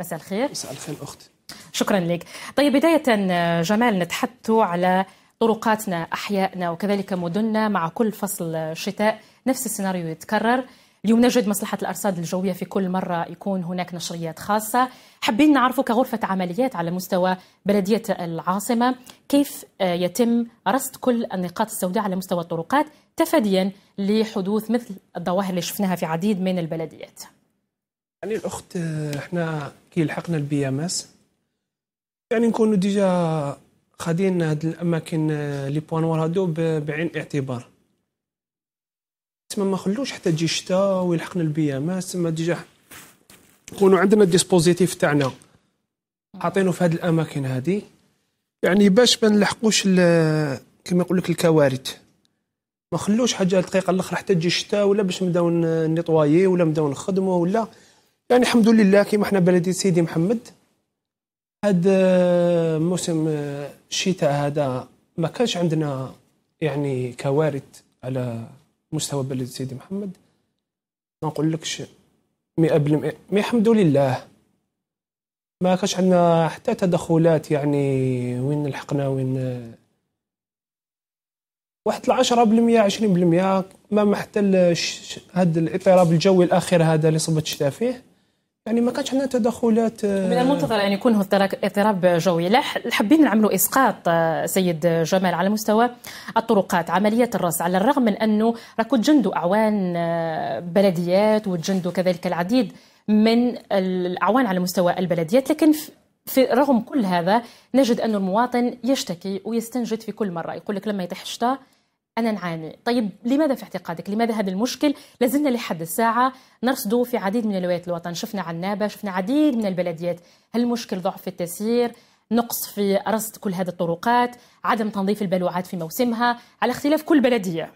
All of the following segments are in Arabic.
مساء الخير مساء الخير أخت شكرا لك طيب بداية آه، جمال نتحدث على طرقاتنا أحيائنا وكذلك مدننا مع كل فصل شتاء نفس السيناريو يتكرر اليوم نجد مصلحة الأرصاد الجوية في كل مرة يكون هناك نشريات خاصة حابين نعرفوا كغرفة عمليات على مستوى بلدية العاصمة كيف آه، يتم رصد كل النقاط السوداء على مستوى الطرقات تفاديا لحدوث مثل الظواهر اللي شفناها في عديد من البلديات يعني الاخت احنا كي لحقنا البي ام اس يعني نكونوا ديجا خادين هاد الاماكن آه، لي بوان نوار هادو بعين الاعتبار تما ما خلوش حتى تجي الشتاء ويلحقنا البي ام اس تما ديجا يكونوا عندنا الديسبوزيتيف تاعنا حاطينه في هاد الاماكن هادي يعني باش ما نلحقوش كما يقول لك الكوارث ما خلوش حاجه الدقيقه الاخر حتى تجي الشتاء ولا باش نبداو نيطوايي ولا نبداو نخدمو ولا يعني الحمد لله كيما حنا بلدية سيدي محمد هاد آه، موسم آه، الشتاء هذا ما كانش عندنا يعني كوارث على مستوى بلدية سيدي محمد ما نقولكش مي الحمد لله ما كانش عندنا حتى تدخلات يعني وين لحقنا وين آه، واحد العشرة بالمية عشرين بالمية ما حتى هاد الاضطراب الجوي الاخير هذا اللي صبت شتا فيه يعني ما كانش عندنا تدخلات آه. من المنتظر ان يكون اضطراب جوي حابين نعملوا اسقاط آه، سيد جمال على مستوى الطرقات عمليه الرص على الرغم من انه راكو تجندوا اعوان آه، بلديات وتجندوا كذلك العديد من الاعوان على مستوى البلديات لكن في رغم كل هذا نجد أن المواطن يشتكي ويستنجد في كل مرة يقول لك لما يطيح الشتاء أنا نعاني طيب لماذا في اعتقادك لماذا هذا المشكل لازلنا لحد الساعة نرصده في عديد من الولايات الوطن شفنا عنابة شفنا عديد من البلديات هل المشكل ضعف في التسيير نقص في رصد كل هذه الطرقات عدم تنظيف البلوعات في موسمها على اختلاف كل بلدية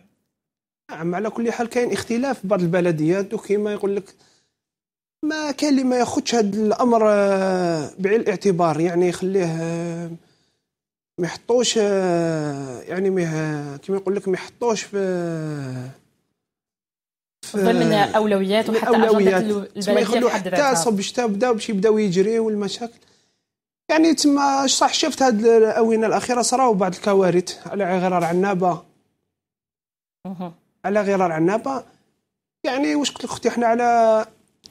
نعم على كل حال كاين اختلاف بعض البلديات وكما يقول لك ما كاين اللي ما ياخذش هذا الامر بعين الاعتبار يعني يخليه ما يحطوش آه، يعني كيما كما لك ما يحطوش في ضمن اولويات وحتى اولويات ما يخلو حتى صب شتا بداو باش يبداو يجريو المشاكل يعني تما صح شفت هاد الاونه الاخيره صراو بعض الكوارث على غرار عنابه على غرار عنابه يعني واش قلت لك اختي حنا على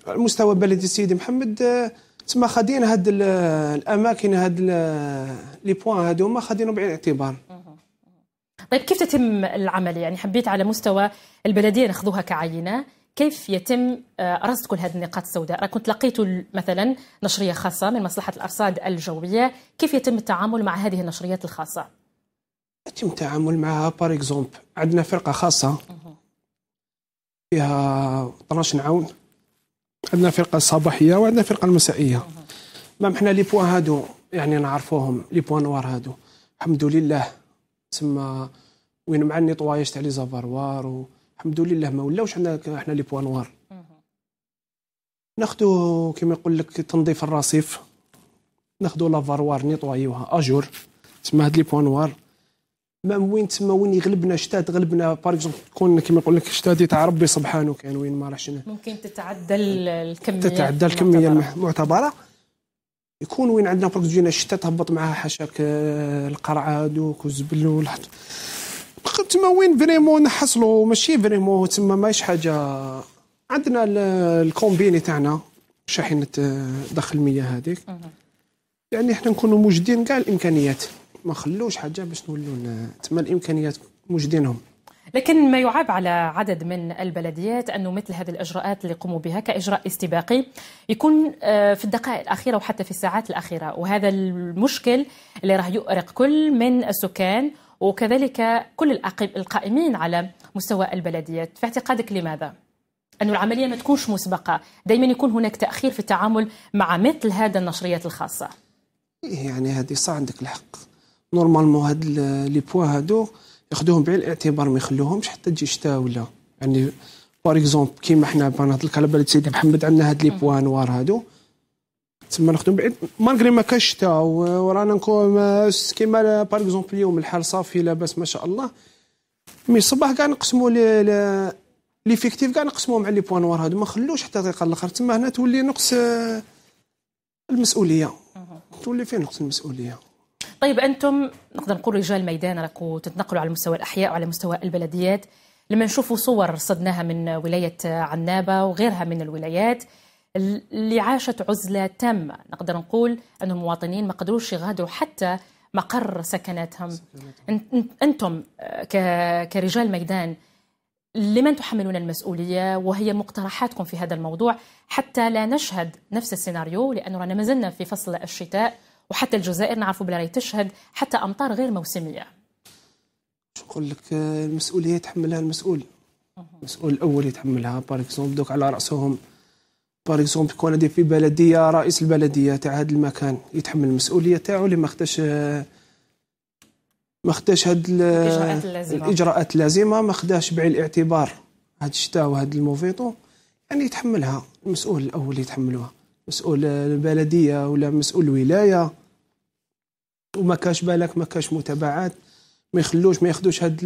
مستوى بلدي سيدي محمد آه، تسمى خادين هاد الاماكن هاد لي بوان هادو هما خادينهم بعين الاعتبار طيب كيف تتم العمل يعني حبيت على مستوى البلديه ناخذوها كعينه كيف يتم آه، رصد كل هذه النقاط السوداء؟ كنت لقيت مثلا نشريه خاصه من مصلحه الارصاد الجويه، كيف يتم التعامل مع هذه النشريات الخاصه؟ يتم التعامل معها بار اكزومبل عندنا فرقه خاصه فيها 12 عون عندنا فرقه الصباحيه وعندنا فرقه المسائيه مام حنا لي بوان هادو يعني نعرفوهم لي بوان نوار هادو الحمد لله تسمى وين مع النيطواياج تاع لي زافاروار الحمد لله ما ولاوش حنا حنا لي بوان نوار ناخدو كيما يقول لك تنظيف الرصيف ناخدو لافاروار نيطوايوها اجور تسمى هاد لي بوان نوار ما وين تما وين يغلبنا شتات غلبنا باغ تكون كما يقول لك شتا تاع ربي سبحانه كان وين ما راحش ممكن تتعدى الكميه تتعدى الكميه المعتبره يكون وين عندنا فرق جينا الشتاء تهبط معها حاشاك آه، القرعه دوك والزبل والحط تما وين فريمون نحصلوا ماشي فريمون تما ماهيش حاجه عندنا الكومبيني تاعنا شاحنه آه، دخل المياه هذيك يعني احنا نكونوا موجدين كاع الامكانيات ما خلوش حاجه باش نولوا تما الامكانيات موجودينهم لكن ما يعاب على عدد من البلديات انه مثل هذه الاجراءات اللي قوموا بها كاجراء استباقي يكون آه، في الدقائق الاخيره وحتى في الساعات الاخيره وهذا المشكل اللي راه يؤرق كل من السكان وكذلك كل القائمين على مستوى البلديات في اعتقادك لماذا؟ أن العملية ما تكونش مسبقة دائما يكون هناك تأخير في التعامل مع مثل هذا النشريات الخاصة إيه، يعني هذه صح عندك الحق نورمالمون هاد لي بوا هادو ياخذوهم بعين الاعتبار ما يخلوهمش حتى تجي شتا ولا يعني بار اكزومبل كيما حنا بنات الكلبه اللي سيدي محمد عندنا هاد لي بوا نوار هادو تما ناخذهم بعيد مالغري ما كاش شتا ورانا نكون كيما بار اكزومبل اليوم الحال صافي لاباس ما شاء الله مي الصباح كاع نقسموا لي فيكتيف كاع نقسموهم مع لي بوان نوار هادو ما نخلوش حتى دقيقه الاخر تما هنا تولي نقص آه، المسؤوليه تولي فيه نقص المسؤوليه طيب أنتم نقدر نقول رجال ميدان راكو تتنقلوا على مستوى الأحياء وعلى مستوى البلديات لما نشوفوا صور صدناها من ولاية عنابة وغيرها من الولايات اللي عاشت عزلة تامة نقدر نقول أن المواطنين ما قدروش يغادروا حتى مقر سكناتهم أنتم كرجال ميدان لمن تحملون المسؤولية وهي مقترحاتكم في هذا الموضوع حتى لا نشهد نفس السيناريو لأنه رانا مازلنا في فصل الشتاء وحتى الجزائر نعرفوا بلا تشهد حتى امطار غير موسميه نقول لك آه، المسؤوليه يتحملها المسؤول المسؤول الاول يتحملها بار اكزومبل دوك على راسهم بار اكزومبل كون دي في بلديه رئيس البلديه تاع هذا المكان يتحمل المسؤوليه تاعو اللي آه، ما خداش ما خداش هاد آه، الاجراءات اللازمه الاجراءات اللازمه ما خداش بعين الاعتبار هاد الشتاء وهاد الموفيتو يعني يتحملها المسؤول الاول يتحملوها مسؤول البلديه ولا مسؤول ولايه وما كاش بالك ما كاش متابعات ما يخلوش ما ياخذوش هاد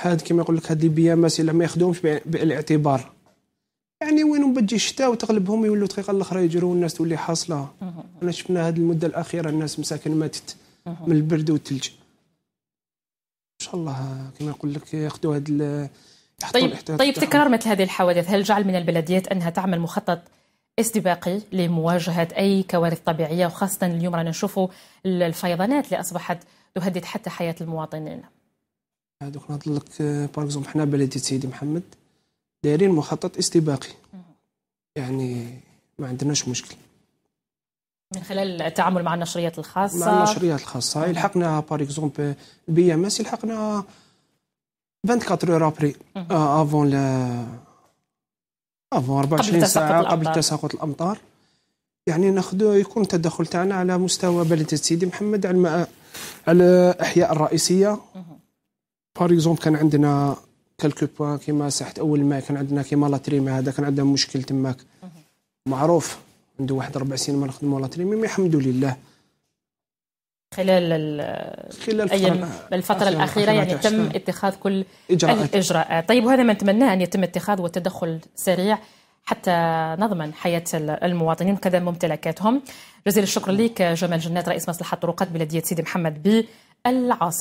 هاد كما يقول لك هاد البيامات الا ما ياخذوهمش بالاعتبار يعني وين بتجي الشتاء وتغلبهم يولوا دقيقه الاخرى يجروا الناس تولي حاصله انا شفنا هاد المده الاخيره الناس مساكن ماتت من البرد والثلج ان شاء الله كما نقول لك ياخذوا هاد طيب طيب تكرار مثل هذه الحوادث هل جعل من البلديات انها تعمل مخطط استباقي لمواجهة أي كوارث طبيعية وخاصة اليوم رانا نشوفوا الفيضانات اللي أصبحت تهدد حتى حياة المواطنين دوك نهضر لك باغ حنا بلدية سيدي محمد دايرين مخطط استباقي يعني ما عندناش مشكل من خلال التعامل مع النشريات الخاصة مع النشريات الخاصة يلحقنا باغ اكزومبل بي ام اس يلحقنا 24 اور ابري افون افون 24 ساعه قبل تساقط الامطار يعني ناخذ يكون التدخل تاعنا على مستوى بلده سيدي محمد على الاحياء الرئيسيه بار اكزومبل كان عندنا كالكو بوان كيما ساحه اول ما كان عندنا كيما لاتريمي هذا كان عندنا مشكل تماك معروف عنده واحد ربع سنين ما نخدمو لاتريمي تريما الحمد لله خلال خلال الفترة, الأخيرة يعني تم اتخاذ كل إجراءات. الإجراءات طيب وهذا ما نتمناه أن يتم اتخاذ وتدخل سريع حتى نضمن حياة المواطنين وكذا ممتلكاتهم جزيل الشكر لك جمال جنات رئيس مصلحة طرقات بلدية سيدي محمد بالعاصمة